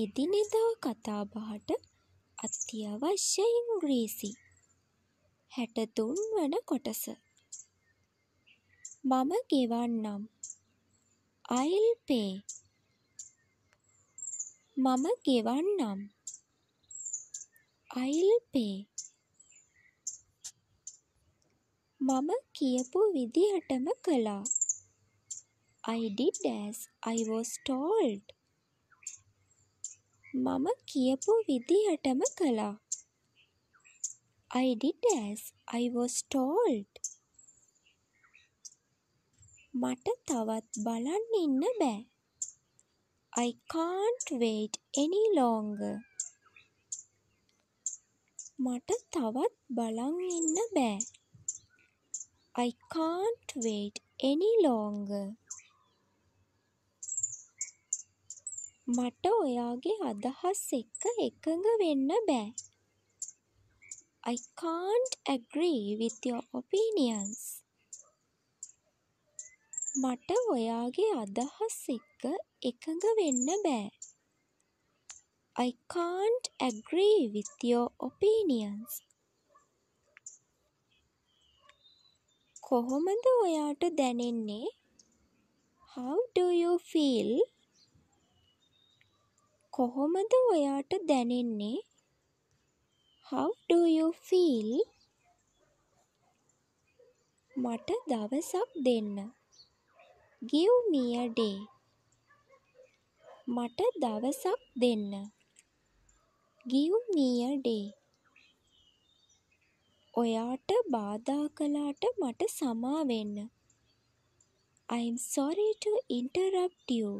එදිනෙදා කතාබහට අත්‍යවශ්‍ය ඉංග්‍රීසි හැටතුන් වන කොටස මම ගෙවන්නම් අයිල් පේ මම ගෙවන්නම් අයිල් පේ මම කියපු විදිහටම කළා I did as I was told. මම කියපු විදිහටම කළා. I did as I was told. මට තවත් බලන් ඉන්න බෑ. I can't wait any longer. මට තවත් බලන් ඉන්න බෑ. I can't wait any longer. මට ඔයාගේ අදහස් එක්ක එකඟ වෙන්න බෑ. I can't agree with your opinions. මට ඔයාගේ අදහස් එක්ක එකඟ වෙන්න බෑ. I can't agree with your opinions. කොහොමද ඔයාට දැනෙන්නේ? How do you feel? කොහොමද ඔයාට දැනෙන්නේ? How do you feel? මට දවසක් දෙන්න. Give me a day. මට දවසක් දෙන්න. Give me a day. ඔයාට බාධා කළාට මට සමා වෙන්න. I am sorry to interrupt you.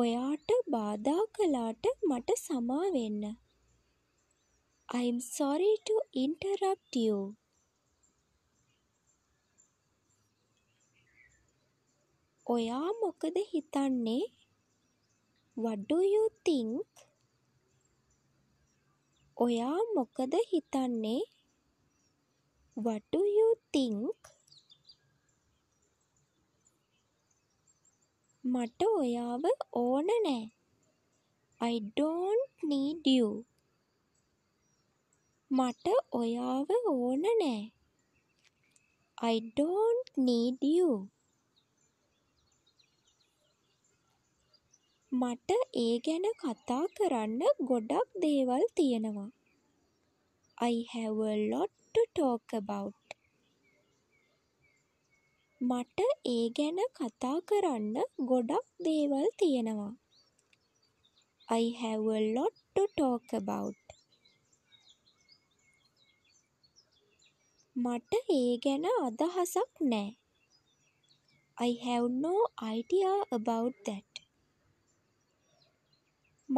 ඔයාට බාධා කළාට මට සමා වෙන්න. I'm sorry to interrupt you. ඔයා මොකද හිතන්නේ? What do you think? ඔයා මොකද හිතන්නේ? What do you think? මට ඔයාව ඕන නෑ. I don't need you. මට ඔයාව ඕන නෑ. I don't need you. මට ඒ ගැන කතා කරන්න ගොඩක් දේවල් තියෙනවා. I have a lot to talk about. මට ඒ ගැන කතා කරන්න ගොඩක් දේවල් තියෙනවා. I have a lot to talk about. මට ඒ ගැන අදහසක් නෑ. I have no idea about that.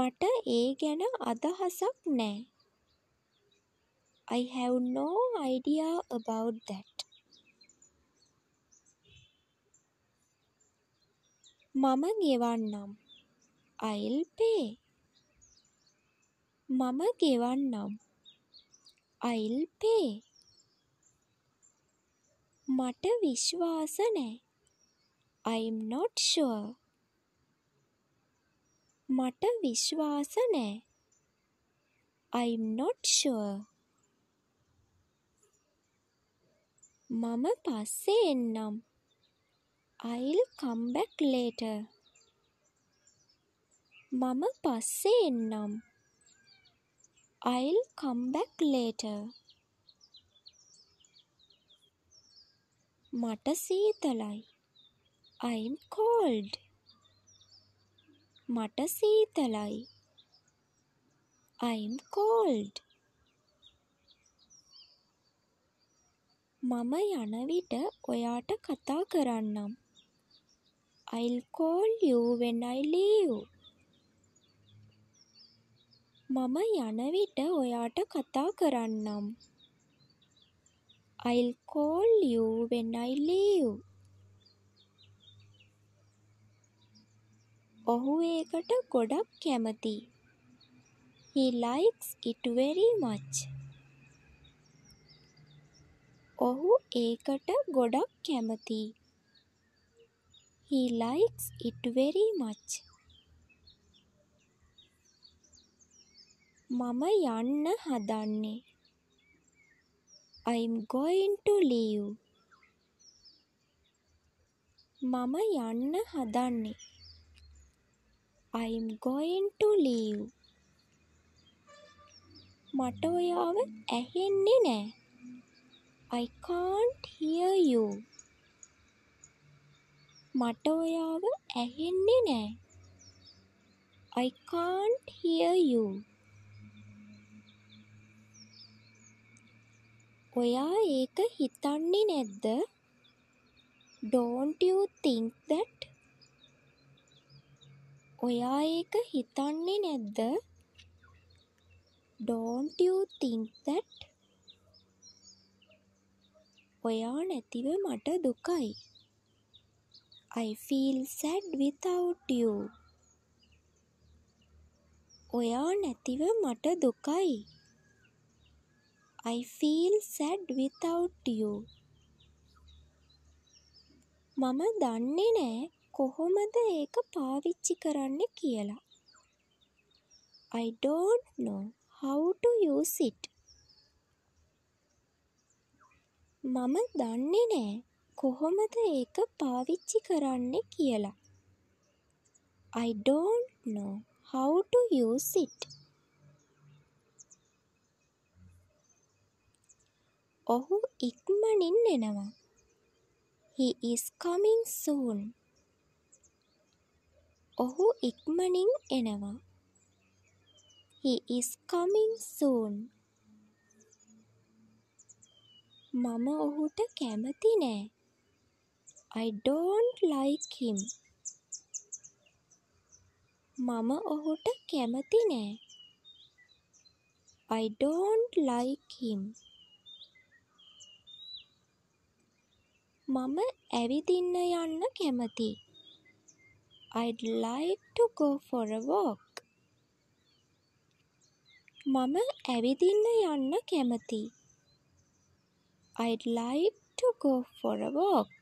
මට ඒ ගැන අදහසක් නෑ. I have no idea about that. මම ගෙවන්නම්. I'll pay. මම ගෙවන්නම්. I'll pay. මට විශ්වාස නෑ. I'm not sure. මට විශ්වාස නෑ. I'm not sure. මම පස්සේ එන්නම්. I'll come back later. මම පස්සේ එන්නම්. I'll come back later. මට සීතලයි. I'm cold. මට සීතලයි. I'm cold. මම යන විට ඔයාට කතා කරන්නම්. I'll call you when I leave. මම යන විට ඔයාට කතා කරන්නම්. I'll call you when I leave. ඔහු ඒකට ගොඩක් කැමති. He likes it very much. ඔහු ඒකට ගොඩක් කැමතියි. He likes it very much. මම යන්න හදන්නේ. I'm going to leave. මම යන්න හදන්නේ. I'm going to leave. මට ඔයාව ඇහෙන්නේ නෑ. I can't hear you. මට ඔයාව ඇහෙන්නේ නෑ. I can't hear you. ඔයා ඒක හිතන්නේ නැද්ද? Don't you think that? ඔයා ඒක හිතන්නේ නැද්ද? Don't you think that? ඔයා නැතිව මට දුකයි. I feel sad without you. ඔයා නැතිව මට දුකයි. I feel sad without you. මම දන්නේ නෑ කොහොමද ඒක පාවිච්චි කරන්න කියලා. I don't know how to use it. මම දන්නේ නෑ කොහොමද ඒක පාවිච්චි කරන්නේ කියලා. I don't know how to use it. ඔහු ඉක්මනින් එනවා. He is coming soon. ඔහු ඉක්මනින් එනවා. He is coming soon. මම ඔහුට කැමති නෑ. I don't like him. මම ඔහුට කැමති නෑ. I don't like him. මම ඇවිදින්න යන්න කැමති. I'd like to go for a walk. මම ඇවිදින්න යන්න කැමති. I'd like to go for a walk.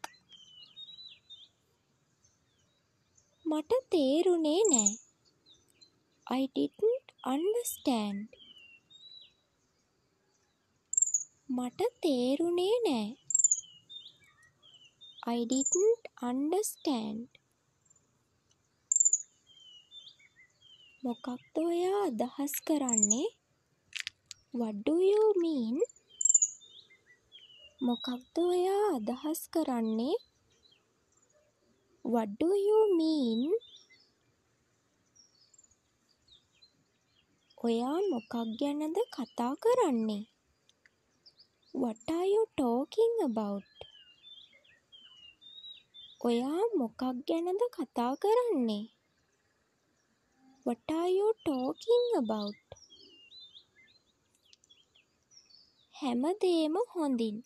මට තේරුනේ නෑ. I didn't understand. මට තේරුනේ නෑ. I didn't understand. මොකක්ද ඔයා අදහස් කරන්නේ? What do you mean? මොකක්ද ඔයා අදහස් කරන්නේ? What do you mean? ඔයා මොකක් ගැනද කතා කරන්නේ? What are you talking about? ඔයා මොකක් ගැනද කතා කරන්නේ? What are you talking about? හැමදේම හොඳින්.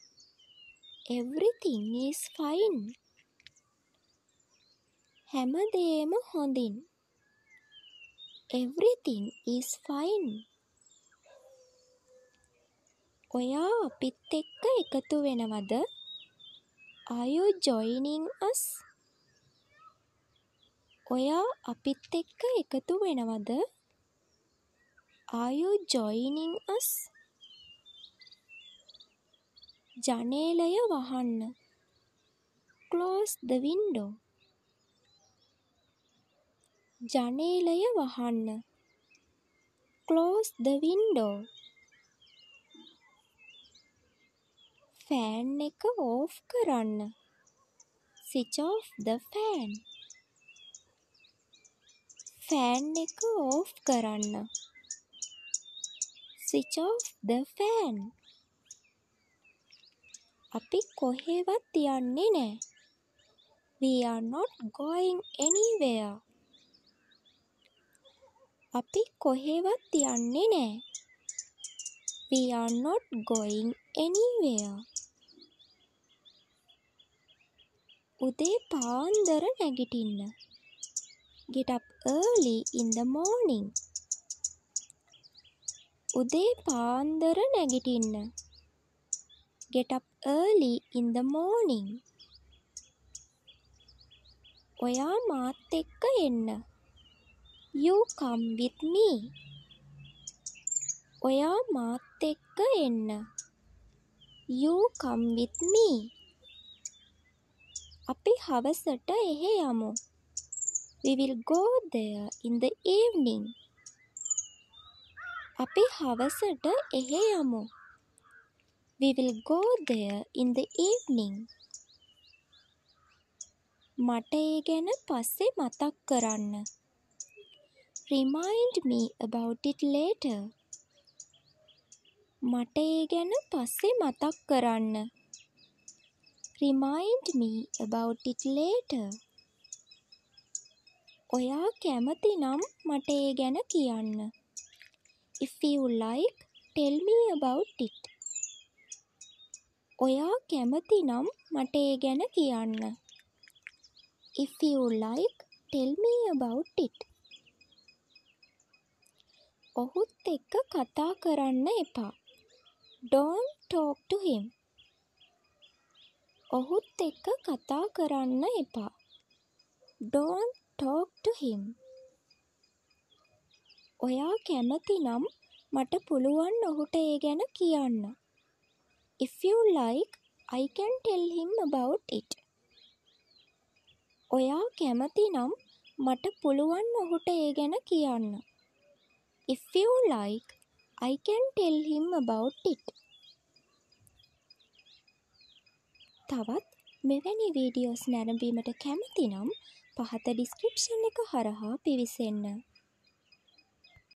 Everything is fine. හැමදේම හොඳින්. Everything is fine. ඔයා අපිත් එක්ක එකතු වෙනවද? Are you joining us? ඔයා අපිත් එක්ක එකතු වෙනවද? Are you joining us? ජනේලය වහන්න. Close the window. ජනේලය වහන්න. Close the window. ෆෑන් එක ඕෆ් කරන්න. Switch off the fan. Fan එක ඕෆ් කරන්න. Switch off the fan. අපි කොහෙවත් යන්නේ නැහැ. We are not going anywhere. අපි කොහෙවත් යන්නේ නෑ. We are not going anywhere. උදේ පාන්දර නැගිටින්න. Get up early in the morning. උදේ පාන්දර නැගිටින්න. Get up early in the morning. ඔයා මාත් එක්ක එන්න. You come with me. ඔයා මාත් එක්ක එන්න. You come with me. අපි හවසට එහෙ යමු. We will go there in the evening. අපි හවසට එහෙ යමු. We will go there in the evening. මට ඒ ගැන පස්සේ මතක් කරන්න. රිමයින්ඩ් මී අබවුට් ඉට් ලේටර්. මට ඒ ගැන පස්සේ මතක් කරන්න. රිමයින්ඩ් මී අබවුට් ඉට් ලේටර්. ඔයා කැමති නම් මට ඒ ගැන කියන්න. If you like, tell me about it. ඔයා කැමති නම් මට ඒ ගැන කියන්න. If you like, tell me about it. ඔහුත් එක්ක කතා කරන්න එපා. Don't talk to him. ඔහුත් එක්ක කතා කරන්න එපා. Don't talk to him. ඔයා කැමති නම් මට පුළුවන් ඔහුට ඒ ගැන කියන්න. If you like, I can tell him about it. ඔයා කැමති නම් මට පුළුවන් ඔහුට ඒ ගැන කියන්න. If you like, I can tell him about it. තවත් මෙවැනි වීඩියෝස් නැරඹීමට කැමති නම් පහත ඩිස්ක්‍රිප්ෂන් එක හරහා පිවිසෙන්න.